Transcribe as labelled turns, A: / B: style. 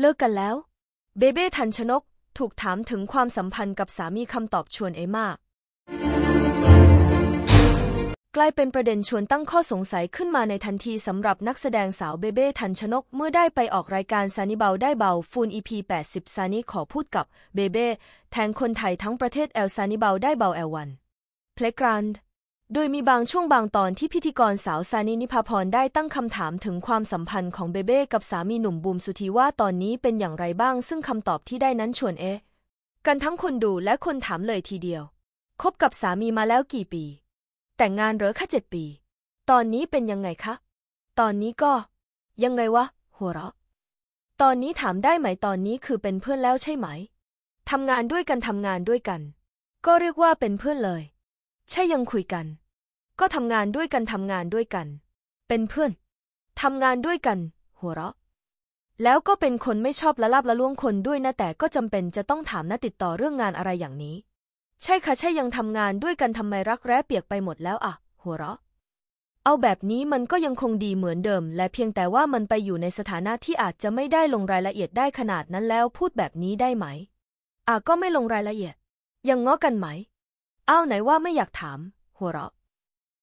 A: เลิกกันแล้ว เบเบ้ทันชนกถูกถามถึงความสัมพันธ์กับสามีคำตอบชวนเอมากกลายเป็นประเด็นชวนตั้งข้อสงสัยขึ้นมาในทันทีสำหรับนักแสดงสาวเบเบ้ทันชนกเมื่อได้ไปออกรายการซานิเบาได้เบาฟูลอีพี80 ซานิขอพูดกับเบเบ้แทนคนไทยทั้งประเทศแอลซานิเบาได้เบาแอลวันเพลกรันด์โดยมีบางช่วงบางตอนที่พิธีกรสาวซานินิพาพรได้ตั้งคำถามถึงความสัมพันธ์ของเบเบ้กับสามีหนุ่มบูมสุธีว่าตอนนี้เป็นอย่างไรบ้าง ซึ่งคำตอบที่ได้นั้นชวนเอ๊ะ กันทั้งคนดูและคนถามเลยทีเดียว คบกับสามีมาแล้วกี่ปี แต่งงานเหรอแค่เจ็ดปี ตอนนี้เป็นยังไงคะ ตอนนี้ก็ ยังไงวะหัวเราะ ตอนนี้ถามได้ไหมตอนนี้คือเป็นเพื่อนแล้วใช่ไหมทำงานด้วยกันทำงานด้วยกัน ก็เรียกว่าเป็นเพื่อนเลย ใช่ยังคุยกันก็ทำงานด้วยกันทำงานด้วยกัน เป็นเพื่อน ทำงานด้วยกัน หัวเราะ แล้วก็เป็นคนไม่ชอบละลาบละล่วงคนด้วยนะ แต่ก็จำเป็นจะต้องถามนะติดต่อเรื่องงานอะไรอย่างนี้ ใช่ค่ะใช่ยังทำงานด้วยกันทำไมรักแร้เปียกไปหมดแล้วอะหัวเราะเอาแบบนี้มันก็ยังคงดีเหมือนเดิม และเพียงแต่ว่ามันไปอยู่ในสถานะที่อาจจะไม่ได้ลงรายละเอียดได้ขนาดนั้นแล้วพูดแบบนี้ได้ไหมอาก็ไม่ลงรายละเอียดยังง้อกันไหม เอาไหนว่าไม่อยากถาม หัวเราะ